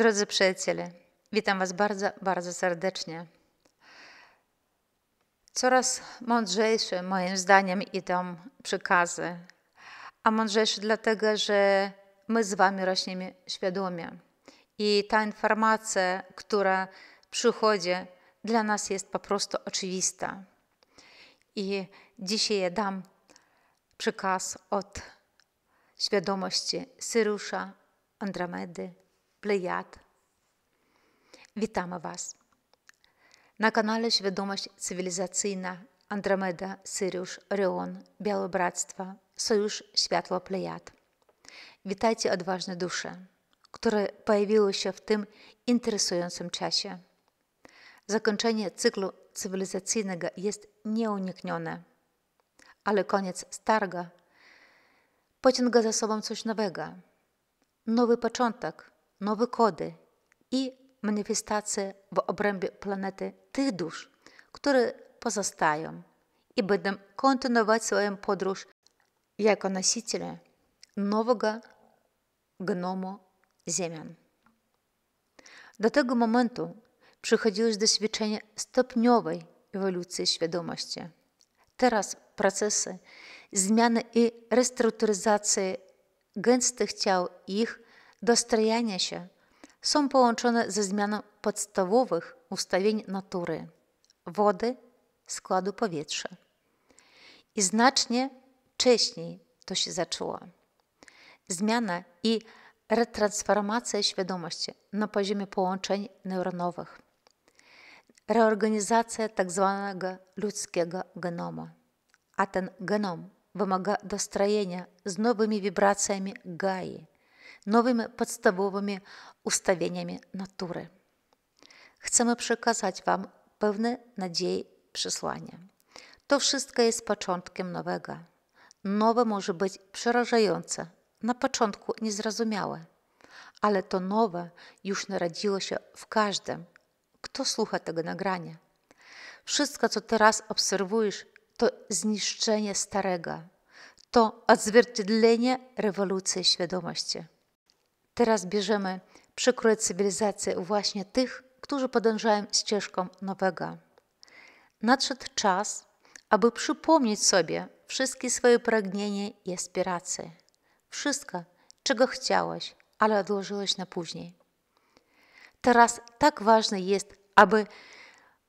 Drodzy przyjaciele, witam Was bardzo, bardzo serdecznie. Coraz mądrzejsze moim zdaniem idą przekazy, a mądrzejsze dlatego, że my z Wami rośniemy świadomie i ta informacja, która przychodzi, dla nas jest po prostu oczywista. I dzisiaj ja dam przekaz od świadomości Syrusza Andromedy Плеяд. Witamy Was na kanale Świadomość Cywilizacyjna Andromeda, Syriusz, Orion, Białe Bractwa, Sojusz Światła Plejad. Witajcie odważne dusze, które pojawiły się w tym interesującym czasie. Zakończenie cyklu cywilizacyjnego jest nieuniknione, ale koniec starga. pociąga za sobą coś nowego, nowy początek, nowe kody i manifestacje w obrębie planety tych dusz, które pozostają i będą kontynuować swoją podróż jako nosiciele nowego gnomu ziemian. Do tego momentu przychodziło już doświadczenie stopniowej ewolucji świadomości. Teraz procesy zmiany i restrukturyzacji gęstych ciał ich dostrajania się są połączone ze zmianą podstawowych ustawień natury wody, składu powietrza. I znacznie wcześniej to się zaczęło. Zmiana i retransformacja świadomości na poziomie połączeń neuronowych, reorganizacja tzw. Tak ludzkiego genomu, a ten genom wymaga dostrajenia z nowymi wibracjami Gai, nowymi podstawowymi ustawieniami natury. Chcemy przekazać Wam pewne nadziei przesłanie. To wszystko jest początkiem nowego. Nowe może być przerażające, na początku niezrozumiałe, ale to nowe już narodziło się w każdym, kto słucha tego nagrania. Wszystko, co teraz obserwujesz, to zniszczenie starego, to odzwierciedlenie rewolucji świadomości. Teraz bierzemy przykład cywilizacji właśnie tych, którzy podążają ścieżką nowego. Nadszedł czas, aby przypomnieć sobie wszystkie swoje pragnienia i aspiracje. Wszystko, czego chciałeś, ale odłożyłeś na później. Teraz tak ważne jest, aby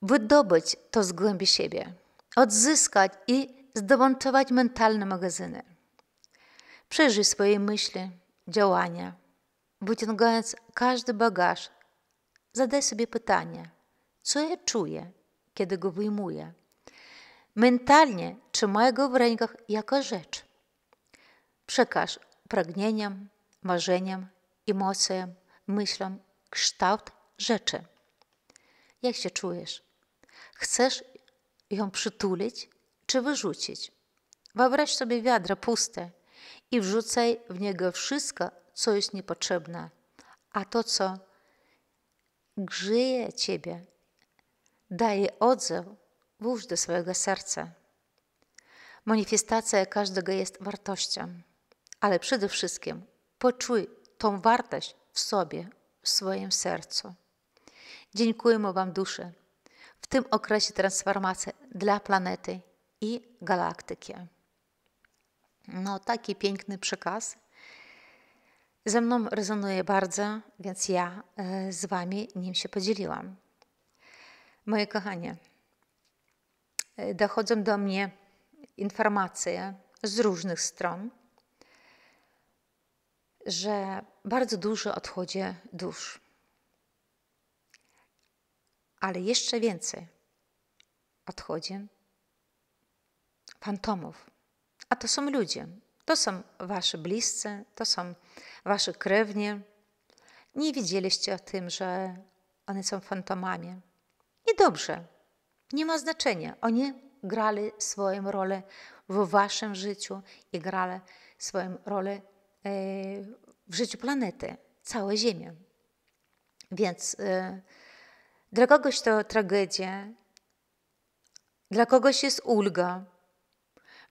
wydobyć to z głębi siebie, odzyskać i zdemontować mentalne magazyny. Przejrzyj swoje myśli, działania, витягając każdy bagaż, zadaj sobie pytanie, co ja czuję, kiedy go wyjmuję. Mentalnie trzymaj go w rękach jako rzecz. Przekaż pragnieniom, marzeniom, emocjom, myślom kształt rzeczy. Jak się czujesz? Chcesz ją przytulić czy wyrzucić? Wyobraź sobie wiadro puste i wrzucaj w niego wszystko, co jest niepotrzebne, a to, co grzeje Ciebie, daje odzew, włóż do swojego serca. Manifestacja każdego jest wartością, ale przede wszystkim poczuj tą wartość w sobie, w swoim sercu. Dziękujemy Wam dusze w tym okresie transformacji dla planety i galaktyki. No, taki piękny przekaz ze mną rezonuje bardzo, więc ja e, z Wami nim się podzieliłam. Moje kochanie, e, dochodzą do mnie informacje z różnych stron, że bardzo dużo odchodzi dusz. Ale jeszcze więcej odchodzi fantomów. A to są ludzie, to są wasze bliscy, to są wasze krewnie, Nie wiedzieliście o tym, że one są fantomami. I dobrze, nie ma znaczenia. Oni grali swoją rolę w waszym życiu i grali swoją rolę e, w życiu planety, całej Ziemi. Więc e, dla kogoś to tragedia, dla kogoś jest ulga,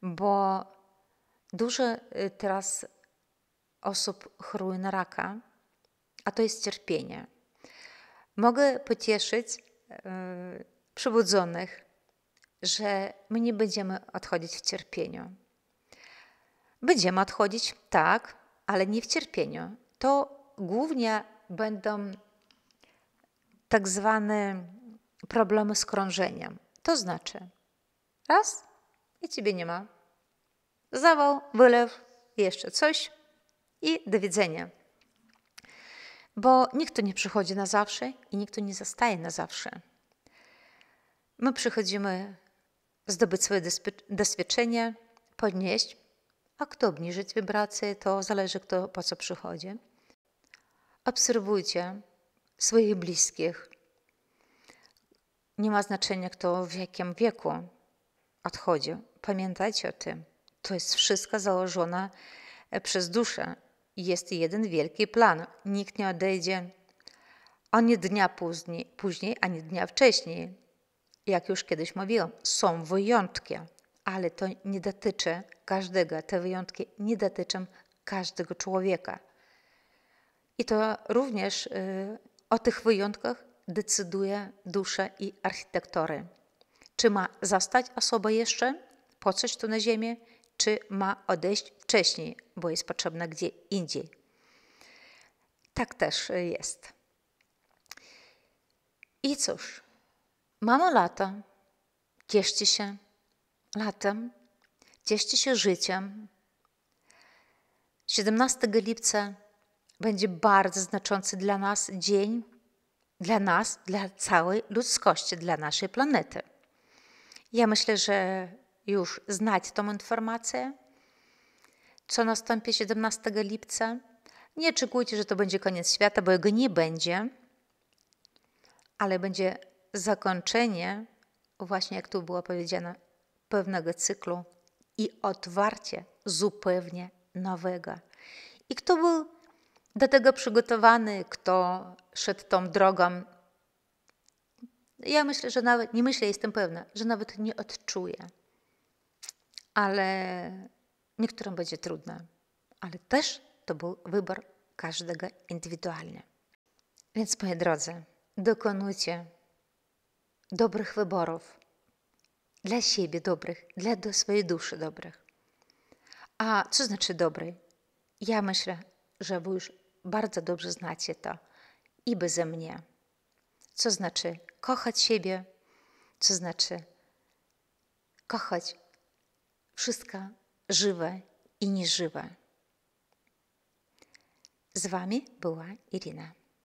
bo Dużo y, teraz osób choruje na raka, a to jest cierpienie. Mogę pocieszyć y, przybudzonych, że my nie będziemy odchodzić w cierpieniu. Będziemy odchodzić, tak, ale nie w cierpieniu. To głównie będą tak zwane problemy z krążeniem. To znaczy, raz i ciebie nie ma, Zawał, wylew, jeszcze coś i do widzenia. Bo nikt tu nie przychodzi na zawsze i nikt tu nie zostaje na zawsze. My przychodzimy zdobyć swoje doświadczenie, podnieść, a kto obniżyć wibracje, to zależy kto po co przychodzi. Obserwujcie swoich bliskich. Nie ma znaczenia, kto w jakim wieku odchodzi. Pamiętajcie o tym. To jest wszystko założone e, przez duszę. Jest jeden wielki plan. Nikt nie odejdzie ani dnia później, później ani dnia wcześniej. Jak już kiedyś mówiłam, są wyjątki, ale to nie dotyczy każdego. Te wyjątki nie dotyczą każdego człowieka. I to również y, o tych wyjątkach decyduje dusza i architektory. Czy ma zostać osoba jeszcze po coś tu na ziemi, czy ma odejść wcześniej, bo jest potrzebna gdzie indziej. Tak też jest. I cóż, mamy lato, cieszcie się latem, cieszcie się życiem. 17 lipca będzie bardzo znaczący dla nas dzień, dla nas, dla całej ludzkości, dla naszej planety. Ja myślę, że już znać tą informację, co nastąpi 17 lipca. Nie czekujcie, że to będzie koniec świata, bo jego nie będzie, ale będzie zakończenie, właśnie jak tu było powiedziane, pewnego cyklu i otwarcie zupełnie nowego. I kto był do tego przygotowany, kto szedł tą drogą, ja myślę, że nawet, nie myślę, jestem pewna, że nawet nie odczuje ale niektórym będzie trudno. Ale też to był wybór każdego indywidualnie. Więc moi drodzy, dokonujcie dobrych wyborów. Dla siebie dobrych, dla do swojej duszy dobrych. A co znaczy dobry? Ja myślę, że wy już bardzo dobrze znacie to i bezemnie. mnie. Co znaczy kochać siebie, co znaczy kochać wszystka żywe i nieżywe. Z Wami była Irina.